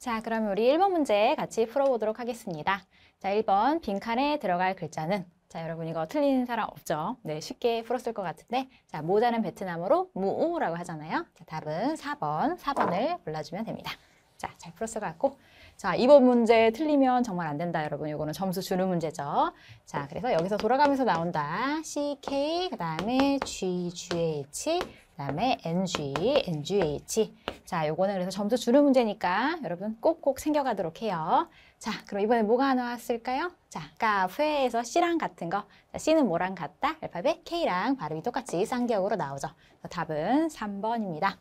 자, 그럼 우리 1번 문제 같이 풀어보도록 하겠습니다. 자, 1번 빈칸에 들어갈 글자는 자, 여러분 이거 틀린 사람 없죠? 네, 쉽게 풀었을 것 같은데 자, 모자는 베트남어로 무오라고 하잖아요. 자, 답은 4번, 4번을 골라주면 됩니다. 자, 잘 풀었을 것 같고 자, 이번 문제 틀리면 정말 안 된다, 여러분. 이거는 점수 주는 문제죠. 자, 그래서 여기서 돌아가면서 나온다. CK, 그 다음에 G, GH, 다음에 ng, ng, 자, 요거는 그래서 점수 주는 문제니까 여러분 꼭꼭 챙겨가도록 해요. 자, 그럼 이번에 뭐가 나왔을까요? 자, 카페에서 C랑 같은 거. 자, C는 뭐랑 같다? 알파벳 K랑 발음이 똑같이 쌍기역으로 나오죠. 답은 3번입니다.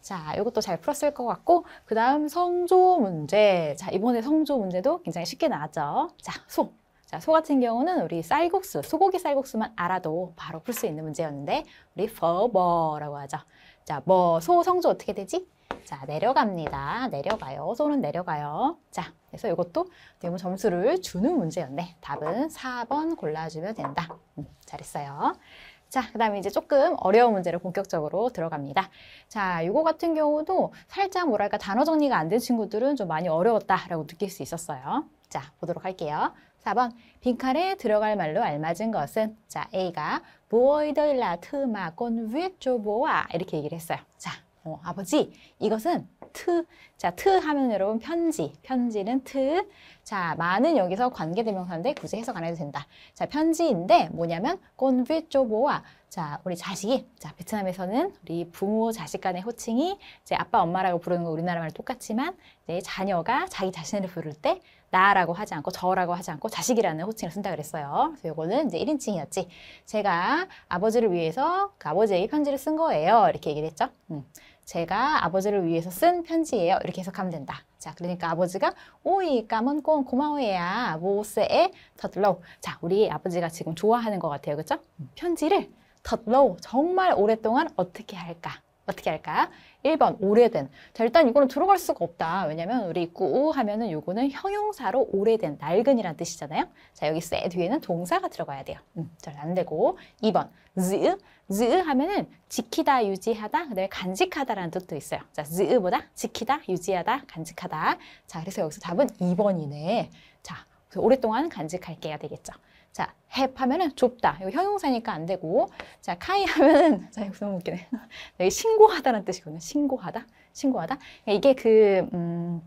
자, 이것도 잘 풀었을 것 같고 그 다음 성조 문제. 자, 이번에 성조 문제도 굉장히 쉽게 나왔죠. 자, 소. 자, 소 같은 경우는 우리 쌀국수, 소고기 쌀국수만 알아도 바로 풀 수 있는 문제였는데 우리 버버라고 하죠. 자, 뭐, 소 성조 어떻게 되지? 자, 내려갑니다. 내려가요. 소는 내려가요. 자, 그래서 이것도 대용 점수를 주는 문제였네. 답은 4번 골라주면 된다. 음, 잘했어요. 자, 그 다음에 이제 조금 어려운 문제로 본격적으로 들어갑니다. 자, 이거 같은 경우도 살짝 뭐랄까 단어 정리가 안 된 친구들은 좀 많이 어려웠다라고 느낄 수 있었어요. 자, 보도록 할게요. 4번 빈칸에 들어갈 말로 알맞은 것은 자 A가 보이더일라 트마 꼰위 쪼보아 이렇게 얘기를 했어요. 자 어, 아버지 이것은 트. 자, 트 하면 여러분 편지. 편지는 트. 자, 많은 여기서 관계대명사인데 굳이 해석 안 해도 된다. 자, 편지인데 뭐냐면 꼰비쪼보와 자, 우리 자식이 자, 베트남에서는 우리 부모 자식 간의 호칭이 이제 아빠 엄마라고 부르는 거 우리나라 말 똑같지만 이제 자녀가 자기 자신을 부를 때 나라고 하지 않고 저라고 하지 않고 자식이라는 호칭을 쓴다 그랬어요. 그래서 요거는 이제 1인칭이었지. 제가 아버지를 위해서 그 아버지에게 편지를 쓴 거예요. 이렇게 얘기를 했죠. 음. 제가 아버지를 위해서 쓴 편지예요. 이렇게 해석하면 된다. 자, 그러니까 아버지가 오이 까만꼰 고마워해야 모세의터틀로 자, 우리 아버지가 지금 좋아하는 것 같아요. 그렇죠? 편지를 터틀로 정말 오랫동안 어떻게 할까? 어떻게 할까? 1번 오래된. 자 일단 이거는 들어갈 수가 없다. 왜냐면 우리 있고 하면은 요거는 형용사로 오래된, 낡은이란 뜻이잖아요. 자 여기 쎄 뒤에는 동사가 들어가야 돼요. 음, 잘안 되고 2번 즈, 즈 하면은 지키다, 유지하다, 그다음에 간직하다라는 뜻도 있어요. 자 즈보다 지키다, 유지하다, 간직하다. 자 그래서 여기서 답은 2번이네. 자 그래서 오랫동안 간직할게야 되겠죠. 자, h a 하면은 좁다. 이거 형용사니까 안 되고. 자, 카이 하면은 자, 이거 너무 웃기네. 이게 신고하다라는 뜻이거든요. 신고하다. 신고하다. 이게 그 음,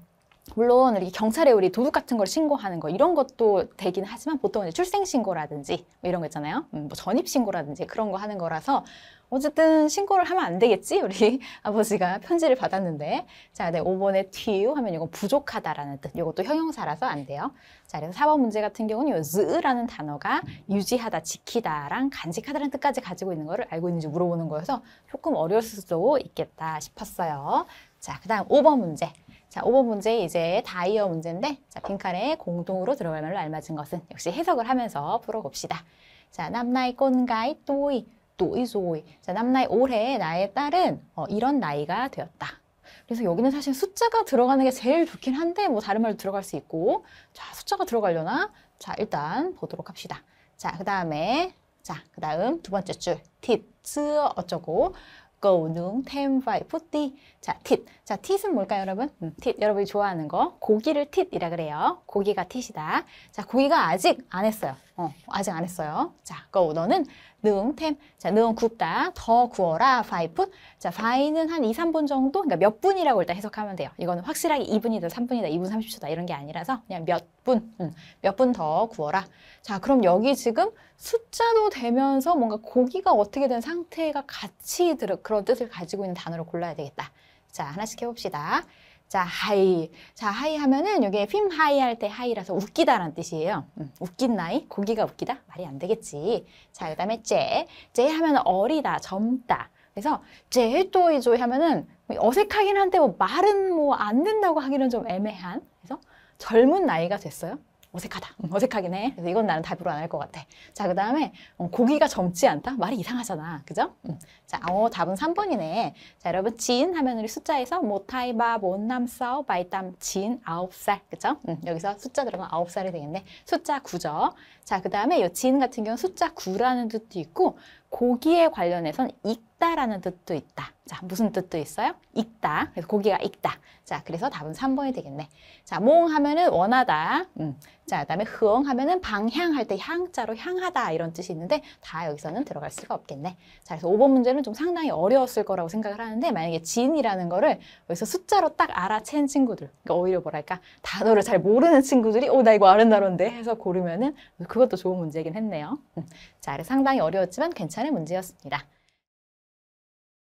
물론 이렇게 경찰에 우리 도둑 같은 걸 신고하는 거 이런 것도 되긴 하지만 보통은 출생 신고라든지 뭐 이런 거 있잖아요. 음, 뭐 전입 신고라든지 그런 거 하는 거라서 어쨌든 신고를 하면 안 되겠지 우리 아버지가 편지를 받았는데 자, 네, 5번에 튀유 하면 이건 부족하다라는 뜻. 이것도 형용사라서 안 돼요. 자, 그래서 4번 문제 같은 경우는 요 즈라는 단어가 유지하다, 지키다랑 간직하다는 뜻까지 가지고 있는 거를 알고 있는지 물어보는 거여서 조금 어려울 수도 있겠다 싶었어요. 자, 그다음 5번 문제. 자, 5번 문제 이제 다이어 문제인데 자, 빈칸에 공동으로 들어갈 말로 알맞은 것은 역시 해석을 하면서 풀어봅시다. 자, 남나이 꼰가이 또이 또이 소이 자, 남나이 올해 나의 딸은 어, 이런 나이가 되었다. 그래서 여기는 사실 숫자가 들어가는 게 제일 좋긴 한데 뭐 다른 말로 들어갈 수 있고 자, 숫자가 들어가려나? 자, 일단 보도록 합시다. 자, 그 다음에 자, 그 다음 두 번째 줄 t i 츠 어쩌고 cầu nướng t 자, t 자, t i 은 뭘까요, 여러분? 음, t 여러분이 좋아하는 거. 고기를 t 이라 그래요. 고기가 t i 이다 자, 고기가 아직 안 했어요. 어, 아직 안 했어요. 자, 거 너는 능 템. 자, 능응 굽다. 더 구워라. 파이푼. 자, 파이는 한 2, 3분 정도? 그러니까 몇 분이라고 일단 해석하면 돼요. 이거는 확실하게 2분이다, 3분이다, 2분 30초다 이런 게 아니라서 그냥 몇 분, 음, 몇 분 더 구워라. 자, 그럼 여기 지금 숫자도 되면서 뭔가 고기가 어떻게 된 상태가 같이 들어 그런 뜻을 가지고 있는 단어를 골라야 되겠다. 자, 하나씩 해봅시다. 자, 하이. 자, 하이 하면은 이게 핌 하이 할 때 하이라서 웃기다라는 뜻이에요. 음, 웃긴 나이? 고기가 웃기다? 말이 안 되겠지. 자, 그다음에 제. 제 하면 어리다, 젊다. 그래서 제또이조이 하면은 어색하긴 한데 뭐 말은 뭐 안 된다고 하기는 좀 애매한. 그래서 젊은 나이가 됐어요. 어색하다. 음, 어색하긴 해. 그래서 이건 나는 답으로 안 할 것 같아. 자, 그 다음에 어, 고기가 젊지 않다? 말이 이상하잖아. 그죠? 음. 자, 어, 답은 3번이네. 자, 여러분 진 하면 우리 숫자에서 모타이바, 뭐, 몬남싸오, 바이땀, 진, 9살. 그죠? 음, 여기서 숫자 들어가면 9살이 되겠네. 숫자 9죠. 자, 그 다음에 이 진 같은 경우는 숫자 9라는 뜻도 있고 고기에 관련해서는 익다라는 뜻도 있다. 자, 무슨 뜻도 있어요? 익다. 그래서 고기가 익다. 자, 그래서 답은 3번이 되겠네. 자, 몽 하면은 원하다. 음. 자, 그다음에 흐엉 하면은 방향할 때 향자로 향하다 이런 뜻이 있는데 다 여기서는 들어갈 수가 없겠네. 자, 그래서 5번 문제는 좀 상당히 어려웠을 거라고 생각을 하는데 만약에 진이라는 거를 여기서 숫자로 딱 알아챈 친구들, 그러니까 오히려 뭐랄까 단어를 잘 모르는 친구들이 오, 어, 나 이거 아름다운데 해서 고르면은 그것도 좋은 문제긴 이 했네요. 음. 자, 그래서 상당히 어려웠지만 괜찮은 문제였습니다.